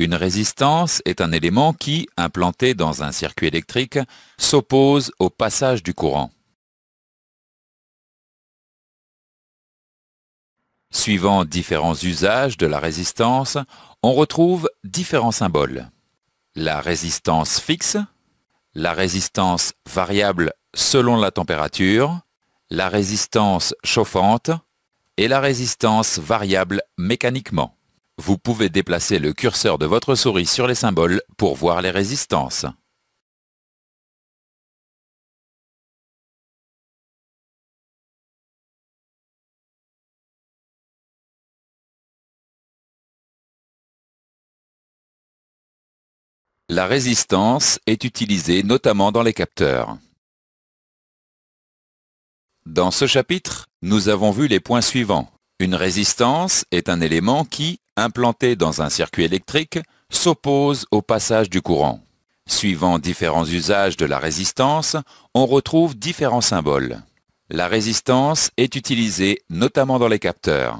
Une résistance est un élément qui, implanté dans un circuit électrique, s'oppose au passage du courant. Suivant différents usages de la résistance, on retrouve différents symboles. La résistance fixe, la résistance variable selon la température, la résistance chauffante et la résistance variable mécaniquement. Vous pouvez déplacer le curseur de votre souris sur les symboles pour voir les résistances. La résistance est utilisée notamment dans les capteurs. Dans ce chapitre, nous avons vu les points suivants. Une résistance est un élément qui, implanté dans un circuit électrique, s'oppose au passage du courant. Suivant différents usages de la résistance, on retrouve différents symboles. La résistance est utilisée notamment dans les capteurs.